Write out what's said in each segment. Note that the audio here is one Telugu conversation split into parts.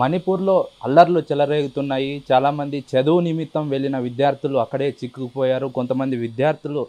మణిపూర్లో అల్లర్లు చెలరేగుతున్నాయి చాలామంది చదువు నిమిత్తం వెళ్ళిన విద్యార్థులు అక్కడే చిక్కుకుపోయారు కొంతమంది విద్యార్థులు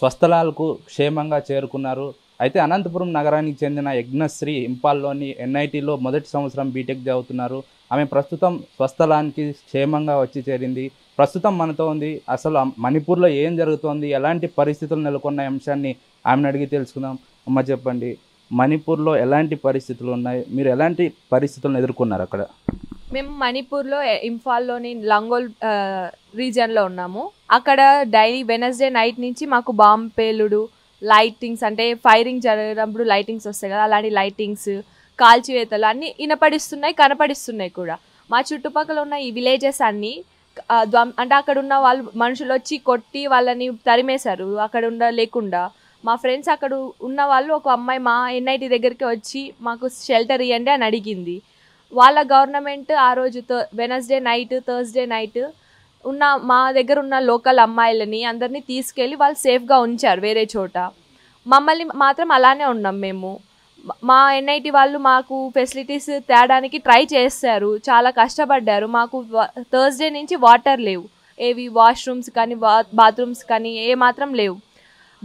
స్వస్థలాలకు క్షేమంగా చేరుకున్నారు అయితే అనంతపురం నగరానికి చెందిన యజ్ఞశ్రీ ఇంపాల్లోని ఎన్ఐటీలో మొదటి సంవత్సరం బీటెక్ చదువుతున్నారు ఆమె ప్రస్తుతం స్వస్థలానికి క్షేమంగా వచ్చి చేరింది ప్రస్తుతం మనతో ఉంది అసలు మణిపూర్లో ఏం జరుగుతోంది ఎలాంటి పరిస్థితులు నెలకొన్న అంశాన్ని ఆమెను అడిగి తెలుసుకుందాం అమ్మ చెప్పండి మణిపూర్లో ఎలాంటి పరిస్థితులు ఉన్నాయి మీరు ఎలాంటి పరిస్థితులను ఎదుర్కొన్నారు అక్కడ మేము మణిపూర్లో ఇంఫాల్లోని లంగోల్ రీజియన్లో ఉన్నాము అక్కడ డైలీ వెనస్డే నైట్ నుంచి మాకు బాంబ్ పేలుడు లైటింగ్స్ అంటే ఫైరింగ్ జరిగినప్పుడు లైటింగ్స్ వస్తాయి కదా అలాంటి లైటింగ్స్ కాల్చివేతలు అన్నీ వినపడిస్తున్నాయి కనపడిస్తున్నాయి కూడా మా చుట్టుపక్కల ఉన్న ఈ విలేజెస్ అన్నీ అంటే అక్కడ ఉన్న వాళ్ళు మనుషులు వచ్చి కొట్టి వాళ్ళని తరిమేశారు అక్కడ ఉండ లేకుండా మా ఫ్రెండ్స్ అక్కడ ఉన్న వాళ్ళు ఒక అమ్మాయి మా ఎన్ఐటి దగ్గరికి వచ్చి మాకు షెల్టర్ ఇవ్వండి అని అడిగింది వాళ్ళ గవర్నమెంట్ ఆ రోజు వెనస్డే నైట్ థర్స్డే నైట్ ఉన్న మా దగ్గర ఉన్న లోకల్ అమ్మాయిలని అందరినీ తీసుకెళ్ళి వాళ్ళు సేఫ్గా ఉంచారు వేరే చోట మమ్మల్ని మాత్రం అలానే ఉన్నాం మేము మా ఎన్ఐటి వాళ్ళు మాకు ఫెసిలిటీస్ తేడానికి ట్రై చేస్తారు చాలా కష్టపడ్డారు మాకు థర్స్డే నుంచి వాటర్ లేవు ఏవి వాష్రూమ్స్ కానీ బాత్రూమ్స్ కానీ ఏ మాత్రం లేవు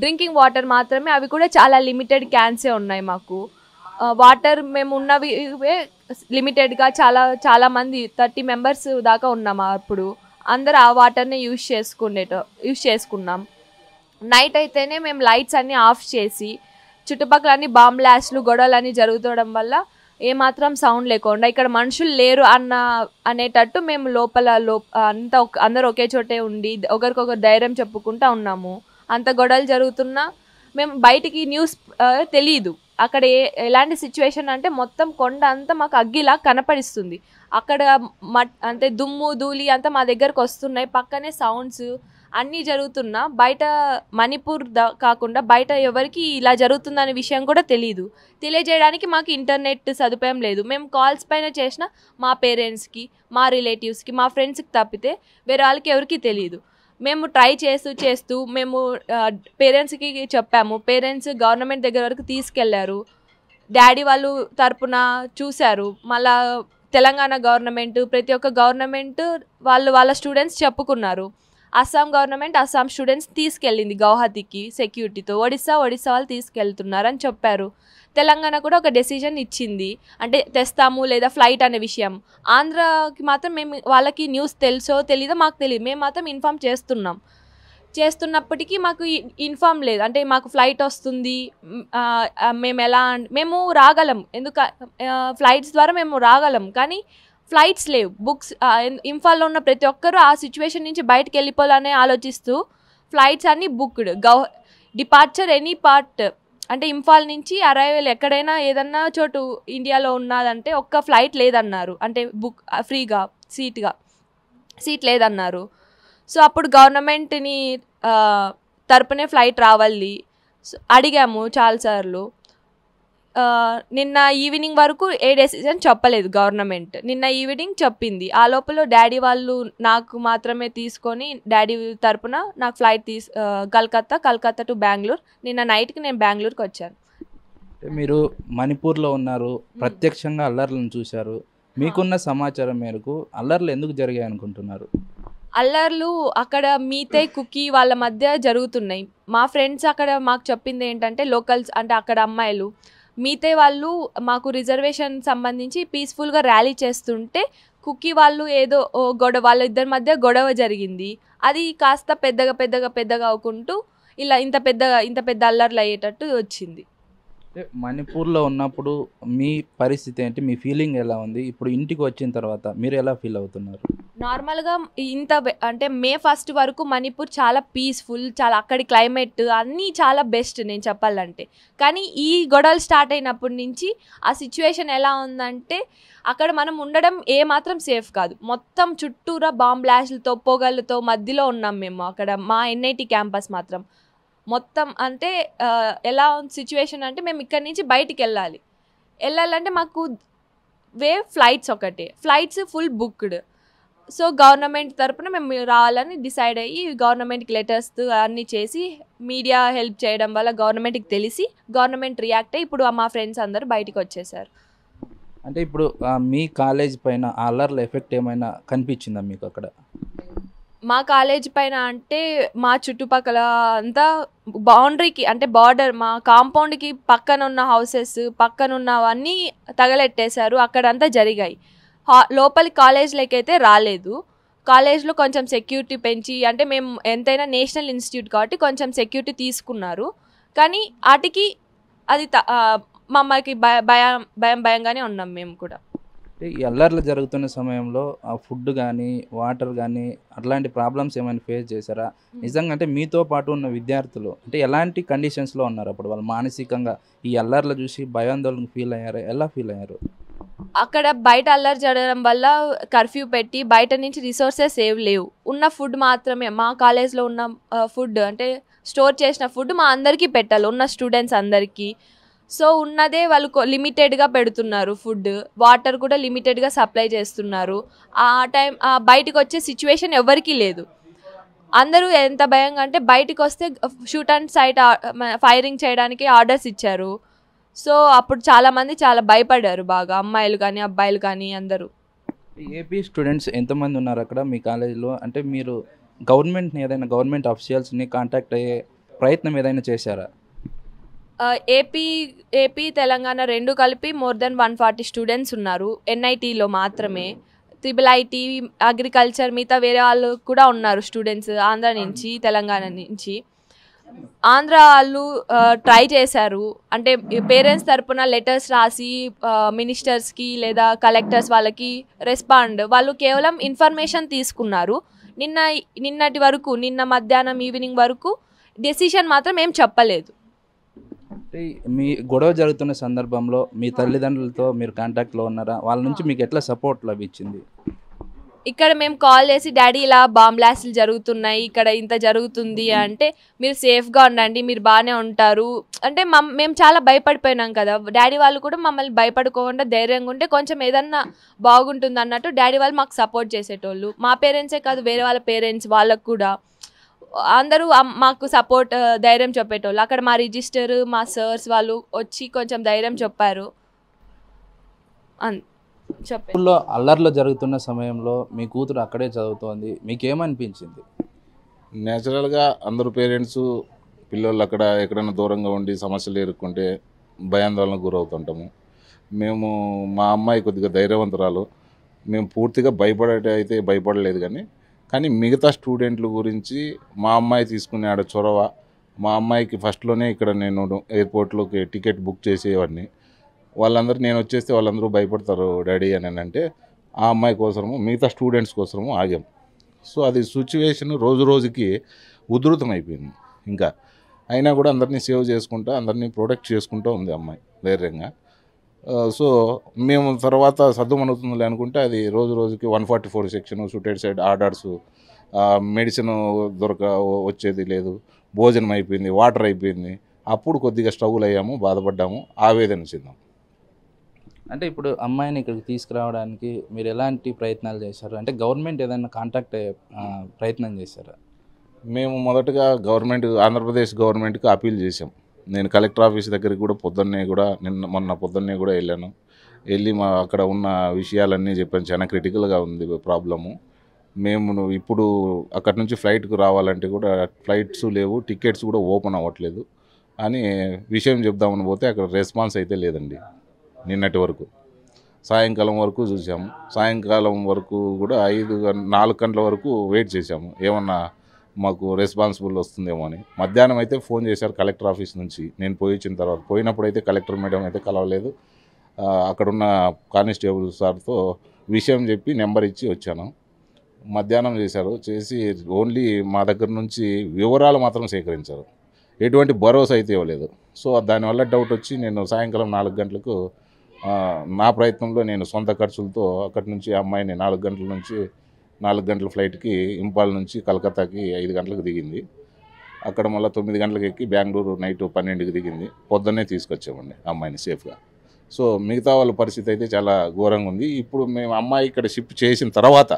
డ్రింకింగ్ వాటర్ మాత్రమే అవి కూడా చాలా లిమిటెడ్ క్యాన్సే ఉన్నాయి మాకు వాటర్ మేము ఉన్నవి లిమిటెడ్గా చాలా చాలా మంది థర్టీ మెంబర్స్ దాకా ఉన్నాము అప్పుడు అందరు ఆ వాటర్ని యూజ్ చేసుకునేట యూజ్ చేసుకున్నాం నైట్ అయితేనే మేము లైట్స్ అన్నీ ఆఫ్ చేసి చుట్టుపక్కల అన్ని బాంబ్ బ్లాస్ట్లు గొడవలు అన్నీ జరుగుతుండడం వల్ల ఏమాత్రం సౌండ్ లేకుండా ఇక్కడ మనుషులు లేరు అన్న అనేటట్టు మేము లోపల లో అంతా అందరు ఒకే చోటే ఉండి ఒకరికొకరు ధైర్యం చెప్పుకుంటా ఉన్నాము అంత గొడవలు జరుగుతున్నా మేము బయటికి న్యూస్ తెలియదు అక్కడ ఏ ఎలాంటి సిచ్యువేషన్ అంటే మొత్తం కొండ అంతా మాకు అగ్గిలా కనపడిస్తుంది అక్కడ మట్ అంటే దుమ్ము ధూళి అంతా మా దగ్గరకు వస్తున్నాయి పక్కనే సౌండ్స్ అన్నీ జరుగుతున్నా బయట మణిపూర్ కాకుండా బయట ఎవరికి ఇలా జరుగుతుందనే విషయం కూడా తెలియదు తెలియజేయడానికి మాకు ఇంటర్నెట్ సదుపాయం లేదు మేము కాల్స్ పైన చేసిన మా పేరెంట్స్కి మా రిలేటివ్స్కి మా ఫ్రెండ్స్కి తప్పితే వేరే వాళ్ళకి ఎవరికి తెలియదు మేము ట్రై చేస్తూ చేస్తూ మేము పేరెంట్స్కి చెప్పాము పేరెంట్స్ గవర్నమెంట్ దగ్గర వరకు తీసుకెళ్లారు డాడీ వాళ్ళు తరపున చూశారు మళ్ళా తెలంగాణ గవర్నమెంట్ ప్రతి ఒక్క గవర్నమెంట్ వాళ్ళు వాళ్ళ స్టూడెంట్స్ చెప్పుకున్నారు అస్సాం గవర్నమెంట్ అస్సాం స్టూడెంట్స్ తీసుకెళ్ళింది గౌహతికి సెక్యూరిటీతో ఒడిస్సా ఒడిస్సా వాళ్ళు తీసుకెళ్తున్నారని చెప్పారు తెలంగాణ కూడా ఒక డెసిజన్ ఇచ్చింది అంటే తెస్తాము లేదా ఫ్లైట్ అనే విషయం ఆంధ్రాకి మాత్రం మేము వాళ్ళకి న్యూస్ తెలుసో తెలీదో మాకు తెలియదు మేము మాత్రం ఇన్ఫామ్ చేస్తున్నాం చేస్తున్నప్పటికీ మాకు ఇన్ఫామ్ లేదు అంటే మాకు ఫ్లైట్ వస్తుంది మేము ఎలా మేము రాగలం ఎందుక ఫ్లైట్స్ ద్వారా మేము రాగలం కానీ ఫ్లైట్స్ లేవు బుక్స్ ఇంఫాల్లో ఉన్న ప్రతి ఒక్కరూ ఆ సిచ్యువేషన్ నుంచి బయటకు వెళ్ళిపోవాలని ఆలోచిస్తూ ఫ్లైట్స్ అన్నీ బుక్డ్ గౌ డిపార్చర్ ఎనీ పార్ట్ అంటే ఇంఫాల్ నుంచి అరైవల్ ఎక్కడైనా ఏదన్నా చోటు ఇండియాలో ఉన్నదంటే ఒక్క ఫ్లైట్ లేదన్నారు అంటే బుక్ ఫ్రీగా సీట్గా సీట్ లేదన్నారు సో అప్పుడు గవర్నమెంట్ని తరపునే ఫ్లైట్ రావాలి అడిగాము చాలాసార్లు నిన్న ఈవినింగ్ వరకు ఏ డెసిజన్ చెప్పలేదు గవర్నమెంట్ నిన్న ఈవినింగ్ చెప్పింది ఆ లోపల డాడీ వాళ్ళు నాకు మాత్రమే తీసుకొని డాడీ తరపున నాకు ఫ్లైట్ తీ కలకత్తా కలకత్తా టు బెంగళూరు నిన్న నైట్కి నేను బెంగళూరుకి వచ్చాను మీరు మణిపూర్లో ఉన్నారు ప్రత్యక్షంగా అల్లర్లను చూశారు మీకున్న సమాచారం మేరకు అల్లర్లు ఎందుకు జరిగాయి అనుకుంటున్నారు అల్లర్లు అక్కడ మీతే కుకీ వాళ్ళ మధ్య జరుగుతున్నాయి మా ఫ్రెండ్స్ అక్కడ మాకు చెప్పింది ఏంటంటే లోకల్స్ అంటే అక్కడ అమ్మాయిలు మిగతా వాళ్ళు మాకు రిజర్వేషన్ సంబంధించి పీస్ఫుల్గా ర్యాలీ చేస్తుంటే కుకీ వాళ్ళు ఏదో గొడవ వాళ్ళ ఇద్దరి మధ్య గొడవ జరిగింది అది కాస్త పెద్దగా పెద్దగా పెద్దగా అవుకుంటూ ఇలా ఇంత పెద్దగా ఇంత పెద్ద అల్లర్లు అయ్యేటట్టు వచ్చింది మణిపూర్లో ఉన్నప్పుడు మీ పరిస్థితి ఏంటి మీ ఫీలింగ్ ఎలా ఉంది ఇప్పుడు ఇంటికి వచ్చిన తర్వాత మీరు ఎలా ఫీల్ అవుతున్నారు నార్మల్గా ఇంత అంటే మే ఫస్ట్ వరకు మణిపూర్ చాలా పీస్ఫుల్ చాలా అక్కడి క్లైమేట్ అన్నీ చాలా బెస్ట్ నేను చెప్పాలంటే కానీ ఈ గొడవలు స్టార్ట్ అయినప్పటి నుంచి ఆ సిచ్యువేషన్ ఎలా ఉందంటే అక్కడ మనం ఉండడం ఏమాత్రం సేఫ్ కాదు మొత్తం చుట్టూరా బాంబ్ బ్లాస్ట్లతో పొగలతో మధ్యలో ఉన్నాం మేము అక్కడ మా ఎన్ఐటి క్యాంపస్ మాత్రం మొత్తం అంటే ఎలా ఉంది సిచ్యువేషన్ అంటే మేము ఇక్కడి నుంచి బయటికి వెళ్ళాలి వెళ్ళాలంటే మాకు వే ఫ్లైట్స్ ఒకటే flights full booked so government తరఫున మేము రావాలని డిసైడ్ అయ్యి గవర్నమెంట్కి లెటర్స్ అన్నీ చేసి మీడియా హెల్ప్ చేయడం వల్ల గవర్నమెంట్కి తెలిసి గవర్నమెంట్ రియాక్ట్ అయ్యి ఇప్పుడు మా ఫ్రెండ్స్ అందరూ బయటికి వచ్చేసారు అంటే ఇప్పుడు మీ కాలేజ్ పైన అల్లర్ల ఎఫెక్ట్ ఏమైనా కనిపించిందా మీకు అక్కడ మా కాలేజ్ పైన అంటే మా చుట్టుపక్కల అంతా బౌండరీకి అంటే బార్డర్ మా కాంపౌండ్కి ఉన్న హౌసెస్ పక్కన ఉన్నవన్నీ తగలెట్టేశారు అక్కడంతా జరిగాయి లోపలి కాలేజ్లోకి అయితే రాలేదు కాలేజ్లో కొంచెం సెక్యూరిటీ పెంచి అంటే మేము ఎంతైనా నేషనల్ ఇన్స్టిట్యూట్ కాబట్టి కొంచెం సెక్యూరిటీ తీసుకున్నారు కానీ వాటికి అది మమ్మల్కి భయ భయం భయం భయంగానే ఉన్నాం మేము కూడా ఈ అల్లర్లు జరుగుతున్న సమయంలో ఆ ఫుడ్ కానీ వాటర్ కానీ అట్లాంటి ప్రాబ్లమ్స్ ఏమైనా ఫేస్ చేశారా నిజంగా అంటే మీతో పాటు ఉన్న విద్యార్థులు అంటే ఎలాంటి కండిషన్స్లో ఉన్నారు అప్పుడు వాళ్ళు మానసికంగా ఈ అల్లర్లు చూసి భయాందోళన ఫీల్ అయ్యారు ఎలా ఫీల్ అయ్యారు అక్కడ బయట అల్లరి జరగడం వల్ల కర్ఫ్యూ పెట్టి బయట నుంచి రిసోర్సెస్ ఏవి లేవు ఉన్న ఫుడ్ మాత్రమే మా కాలేజ్లో ఉన్న ఫుడ్ అంటే స్టోర్ చేసిన ఫుడ్ మా అందరికీ పెట్టాలి ఉన్న స్టూడెంట్స్ అందరికీ సో ఉన్నదే వాళ్ళు లిమిటెడ్గా పెడుతున్నారు ఫుడ్ వాటర్ కూడా లిమిటెడ్గా సప్లై చేస్తున్నారు ఆ టైం బయటకు వచ్చే సిచ్యువేషన్ ఎవరికీ లేదు అందరూ ఎంత భయంగా అంటే బయటకు వస్తే షూట్ అండ్ సైట్ ఫైరింగ్ చేయడానికి ఆర్డర్స్ ఇచ్చారు సో అప్పుడు చాలామంది చాలా భయపడ్డారు బాగా అమ్మాయిలు కానీ అబ్బాయిలు కానీ అందరూ ఏపీ స్టూడెంట్స్ ఎంతమంది ఉన్నారు అక్కడ మీ కాలేజీలో అంటే మీరు గవర్నమెంట్ని ఏదైనా గవర్నమెంట్ అఫీషియల్స్ని కాంటాక్ట్ అయ్యే ప్రయత్నం ఏదైనా చేశారా ఏపీ ఏపీ తెలంగాణ రెండు కలిపి more than one forty students ఉన్నారు ఎన్ఐటీలో మాత్రమే త్రిబుల్ ఐటీ అగ్రికల్చర్ మిగతా వేరే వాళ్ళు కూడా ఉన్నారు స్టూడెంట్స్ ఆంధ్ర నుంచి తెలంగాణ నుంచి ఆంధ్ర వాళ్ళు ట్రై చేశారు అంటే పేరెంట్స్ తరపున లెటర్స్ రాసి మినిస్టర్స్కి లేదా కలెక్టర్స్ వాళ్ళకి రెస్పాండ్ వాళ్ళు కేవలం ఇన్ఫర్మేషన్ తీసుకున్నారు నిన్న నిన్నటి వరకు నిన్న మధ్యాహ్నం ఈవినింగ్ వరకు డెసిషన్ మాత్రం ఏం చెప్పలేదు అంటే మీ గొడవ జరుగుతున్న సందర్భంలో మీ తల్లిదండ్రులతో మీరు కాంటాక్ట్లో ఉన్నారా వాళ్ళ నుంచి మీకు ఎట్లా సపోర్ట్ లభించింది ఇక్కడ మేము కాల్ చేసి డాడీ ఇలా బాంబ్ బ్లాస్ట్లు జరుగుతున్నాయి ఇక్కడ ఇంత జరుగుతుంది అంటే మీరు సేఫ్గా ఉండండి మీరు బాగానే ఉంటారు అంటే మమ్ మేము చాలా భయపడిపోయినాం కదా డాడీ వాళ్ళు కూడా మమ్మల్ని భయపడుకోకుండా ధైర్యంగా ఉంటే కొంచెం ఏదన్నా బాగుంటుంది అన్నట్టు డాడీ వాళ్ళు మాకు సపోర్ట్ చేసేటోళ్ళు మా పేరెంట్సే కాదు వేరే వాళ్ళ పేరెంట్స్ వాళ్ళకు కూడా అందరూ మాకు సపోర్ట్ ధైర్యం చెప్పేటోళ్ళు అక్కడ మా రిజిస్టర్ మా సార్స్ వాళ్ళు వచ్చి కొంచెం ధైర్యం చెప్పారు చెప్పలో అల్లర్లో జరుగుతున్న సమయంలో మీ కూతురు అక్కడే చదువుతోంది మీకేమనిపించింది నేచురల్గా అందరూ పేరెంట్స్ పిల్లలు అక్కడ ఎక్కడైనా దూరంగా ఉండి సమస్యలు ఎదుర్కొంటే భయాందోళన గురవుతుంటాము మేము మా అమ్మాయి కొద్దిగా ధైర్యవంతురాలు మేము పూర్తిగా భయపడే అయితే భయపడలేదు కానీ కానీ మిగతా స్టూడెంట్ల గురించి మా అమ్మాయి తీసుకునే ఆడ చొరవ మా అమ్మాయికి ఫస్ట్లోనే ఇక్కడ నేను ఎయిర్పోర్ట్లోకి టికెట్ బుక్ చేసేవాడిని వాళ్ళందరూ నేను వచ్చేస్తే వాళ్ళందరూ భయపడతారు డాడీ అని అంటే ఆ అమ్మాయి కోసము మిగతా స్టూడెంట్స్ కోసము ఆగాం సో అది సిచ్యువేషన్ రోజు రోజుకి ఉధృతం అయిపోయింది ఇంకా అయినా కూడా అందరినీ సేవ్ చేసుకుంటూ అందరినీ ప్రొటెక్ట్ చేసుకుంటూ ఉంది అమ్మాయి ధైర్యంగా సో మేము తర్వాత సర్దుమనుగుతుందిలే అనుకుంటే అది రోజు రోజుకి one forty four section suited side orders medicine దొరక వచ్చేది లేదు భోజనం అయిపోయింది వాటర్ అయిపోయింది అప్పుడు కొద్దిగా స్ట్రగుల్ అయ్యాము బాధపడ్డాము ఆవేదన చెందాం అంటే ఇప్పుడు అమ్మాయిని ఇక్కడికి తీసుకురావడానికి మీరు ఎలాంటి ప్రయత్నాలు చేశారు అంటే గవర్నమెంట్ ఏదైనా కాంటాక్ట్ అయ్యే ప్రయత్నం చేశారా మేము మొదటగా గవర్నమెంట్ ఆంధ్రప్రదేశ్ గవర్నమెంట్కి అప్పీల్ చేసాము నేను కలెక్టర్ ఆఫీస్ దగ్గరికి కూడా పొద్దున్నే కూడా నిన్న మొన్న పొద్దున్నే కూడా వెళ్ళాను వెళ్ళి మా అక్కడ ఉన్న విషయాలన్నీ చెప్పాను చాలా క్రిటికల్గా ఉంది ప్రాబ్లము మేము ఇప్పుడు అక్కడ నుంచి ఫ్లైట్కు రావాలంటే కూడా ఫ్లైట్స్ లేవు టికెట్స్ కూడా ఓపెన్ అవ్వట్లేదు అని విషయం చెప్దామని పోతే అక్కడ రెస్పాన్స్ అయితే లేదండి నిన్నటి వరకు సాయంకాలం వరకు చూసాము సాయంకాలం వరకు కూడా ఐదు నాలుగు గంటల వరకు వెయిట్ చేసాము ఏమన్నా మాకు రెస్పాన్సిబుల్ వస్తుందేమో అని మధ్యాహ్నం అయితే ఫోన్ చేశారు కలెక్టర్ ఆఫీస్ నుంచి నేను పోయి వచ్చిన తర్వాత పోయినప్పుడు అయితే కలెక్టర్ మేడం అయితే కలవలేదు అక్కడున్న కానిస్టేబుల్ సార్తో విషయం చెప్పి నెంబర్ ఇచ్చి వచ్చాను మధ్యాహ్నం చేశారు చేసి ఓన్లీ మా దగ్గర నుంచి వివరాలు మాత్రం సేకరించారు ఎటువంటి భరోసా అయితే ఇవ్వలేదు సో దానివల్ల డౌట్ వచ్చి నేను సాయంకాలం నాలుగు గంటలకు నా ప్రయత్నంలో నేను సొంత ఖర్చులతో అక్కడి నుంచి అమ్మాయిని నాలుగు గంటల నుంచి నాలుగు గంటల ఫ్లైట్కి ఇంపాల్ నుంచి కలకత్తాకి ఐదు గంటలకు దిగింది అక్కడ మళ్ళీ తొమ్మిది గంటలకు ఎక్కి బెంగళూరు నైట్ పన్నెండుకి దిగింది పొద్దున్నే తీసుకొచ్చామండి అమ్మాయిని సేఫ్గా సో మిగతా వాళ్ళ పరిస్థితి అయితే చాలా ఘోరంగా ఉంది ఇప్పుడు మేము అమ్మాయి ఇక్కడ షిఫ్ట్ చేసిన తర్వాత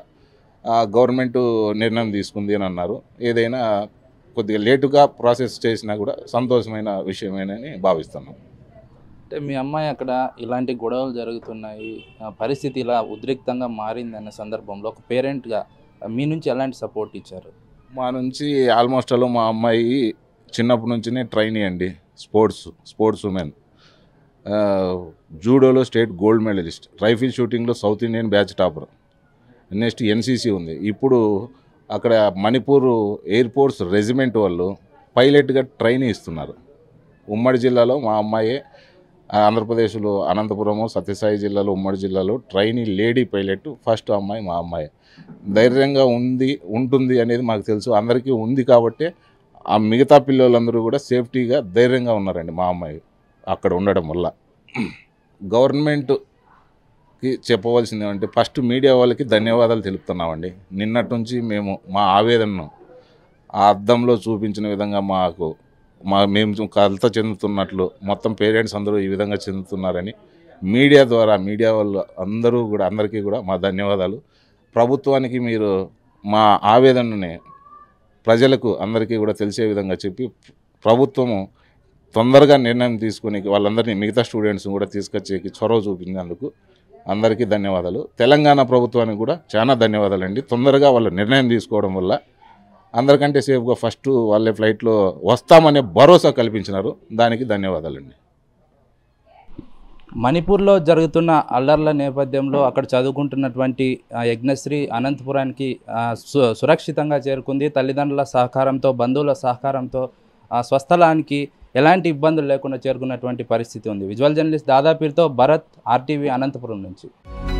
గవర్నమెంట్ నిర్ణయం తీసుకుంది అని అన్నారు ఏదైనా కొద్దిగా లేటుగా ప్రాసెస్ చేసినా కూడా సంతోషమైన విషయమేనని భావిస్తున్నాం అంటే మీ అమ్మాయి అక్కడ ఇలాంటి గొడవలు జరుగుతున్నాయి పరిస్థితి ఇలా ఉద్రిక్తంగా మారింది అనే సందర్భంలో ఒక పేరెంట్గా మీ నుంచి ఎలాంటి సపోర్ట్ ఇచ్చారు మా నుంచి ఆల్మోస్ట్ అలా మా అమ్మాయి చిన్నప్పటి నుంచినే ట్రైనీ అండి స్పోర్ట్స్ స్పోర్ట్స్ ఉమెన్ జూడోలో స్టేట్ గోల్డ్ మెడలిస్ట్ రైఫిల్ షూటింగ్లో south Indian batch topper next NCC ఉంది ఇప్పుడు అక్కడ మణిపూర్ ఎయిర్ ఫోర్స్ రెజిమెంట్ వాళ్ళు పైలట్గా ట్రైనింగ్ ఇస్తున్నారు ఉమ్మడి జిల్లాలో మా అమ్మాయే ఆంధ్రప్రదేశ్లో అనంతపురము సత్యసాయి జిల్లాలో ఉమ్మడి జిల్లాలో ట్రైనీ లేడీ పైలట్ ఫస్ట్ అమ్మాయి మా అమ్మాయి ధైర్యంగా ఉంది ఉంటుంది అనేది మాకు తెలుసు అందరికీ ఉంది కాబట్టి ఆ మిగతా పిల్లలందరూ కూడా సేఫ్టీగా ధైర్యంగా ఉన్నారండి మా అమ్మాయి అక్కడ ఉండడం వల్ల గవర్నమెంట్కి చెప్పవలసింది ఏమంటే ఫస్ట్ మీడియా వాళ్ళకి ధన్యవాదాలు తెలుపుతున్నామండి నిన్నటి నుంచి మేము మా ఆవేదనను ఆ అద్దంలో చూపించిన విధంగా మాకు మా మేము కలత చెందుతున్నట్లు మొత్తం పేరెంట్స్ అందరూ ఈ విధంగా చెందుతున్నారని మీడియా ద్వారా మీడియా వాళ్ళు అందరూ కూడా అందరికీ కూడా మా ధన్యవాదాలు ప్రభుత్వానికి మీరు మా ఆవేదనని ప్రజలకు అందరికీ కూడా తెలిసే విధంగా చెప్పి ప్రభుత్వము తొందరగా నిర్ణయం తీసుకుని వాళ్ళందరినీ మిగతా స్టూడెంట్స్ కూడా తీసుకొచ్చేకి చొరవ చూపించినందుకు అందరికీ ధన్యవాదాలు తెలంగాణ ప్రభుత్వానికి కూడా చాలా ధన్యవాదాలండి తొందరగా వాళ్ళు నిర్ణయం తీసుకోవడం వల్ల అందరికంటే సేఫ్గా ఫస్ట్ వాళ్ళే ఫ్లైట్లో వస్తామనే భరోసా కల్పించినారు దానికి ధన్యవాదాలండి మణిపూర్లో జరుగుతున్న అల్లర్ల నేపథ్యంలో అక్కడ చదువుకుంటున్నటువంటి యజ్ఞశ్రీ అనంతపురానికి సురక్షితంగా చేరుకుంది తల్లిదండ్రుల సహకారంతో బంధువుల సహకారంతో స్వస్థలానికి ఎలాంటి ఇబ్బందులు లేకుండా చేరుకున్నటువంటి పరిస్థితి ఉంది విజువల్ జర్నలిస్ట్ దాదాపీతో భరత్ ఆర్టీవీ అనంతపురం నుంచి